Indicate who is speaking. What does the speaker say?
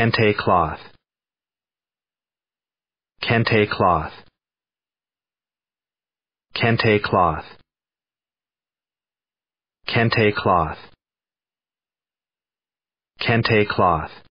Speaker 1: Kente cloth. Kente cloth. Kente cloth. Kente cloth. Kente cloth.